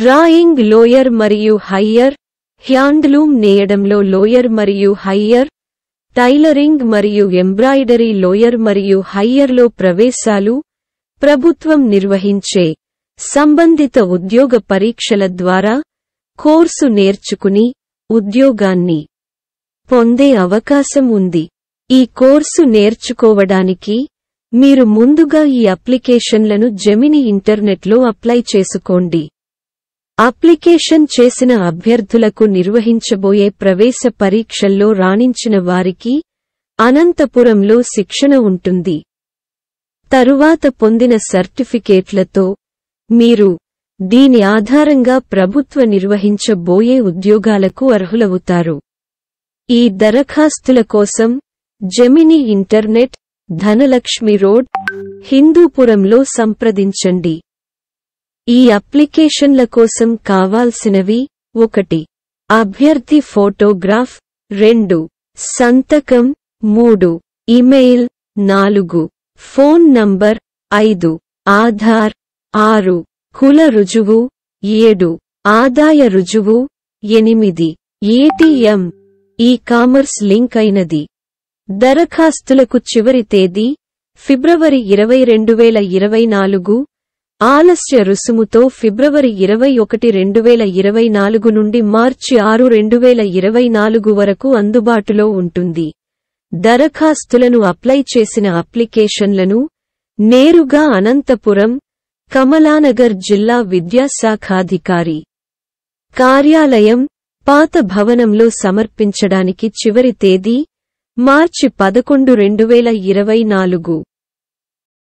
drawing lower మరియు higher handloom నేయడంలో lower మరియు హయ్యర్ టైలరింగ్ మరియు ఎంబ్రాయిడరీ లోయర్ మరియు హయ్యర్లో ప్రవేశాలు ప్రభుత్వం నిర్వహించే సంబంధిత ఉద్యోగ పరీక్షల ద్వారా కోర్సు నేర్చుకుని ఉద్యోగాన్ని పొందే అవకాశం ఉంది ఈ కోర్సు నేర్చుకోవడానికి మీరు ముందుగా ఈ అప్లికేషన్లను జెమిని ఇంటర్నెట్లో అప్లై చేసుకోండి అప్లికేషన్ చేసిన అభ్యర్థులకు నిర్వహించబోయే ప్రవేశ పరీక్షల్లో రాణించిన వారికి అనంతపురంలో శిక్షణ ఉంటుంది తరువాత పొందిన సర్టిఫికేట్లతో మీరు దీని ఆధారంగా ప్రభుత్వ నిర్వహించబోయే ఉద్యోగాలకు అర్హులవుతారు ఈ దరఖాస్తుల కోసం జెమినీ ఇంటర్నెట్ ధనలక్ష్మి రోడ్ హిందూపురంలో సంప్రదించండి ఈ అప్లికేషన్ల కోసం కావాల్సినవి ఒకటి అభ్యర్థి ఫోటోగ్రాఫ్ రెండు సంతకం మూడు ఇమెయిల్ నాలుగు ఫోన్ నంబర్ ఐదు ఆధార్ ఆరు కుల రుజువు ఏడు ఆదాయ రుజువు ఎనిమిది ఏటీఎం ఈ కామర్స్ లింక్ అయినది దరఖాస్తులకు చివరి తేదీ ఫిబ్రవరి ఇరవై రెండు వేల ఇరవై నాలుగు ఆలస్య రుసుముతో ఫిబ్రవరి ఇరవై ఒకటి రెండు వేల ఇరవై నాలుగు నుండి మార్చి ఆరు రెండు వేల ఇరవై నాలుగు వరకు అందుబాటులో ఉంటుంది దరఖాస్తులను అప్లై చేసిన అప్లికేషన్లను నేరుగా అనంతపురం కమలానగర్ జిల్లా విద్యాశాఖాధికారి కార్యాలయం పాత భవనంలో సమర్పించడానికి చివరి తేదీ మార్చి పదకొండు రెండు వేల ఇరవై నాలుగు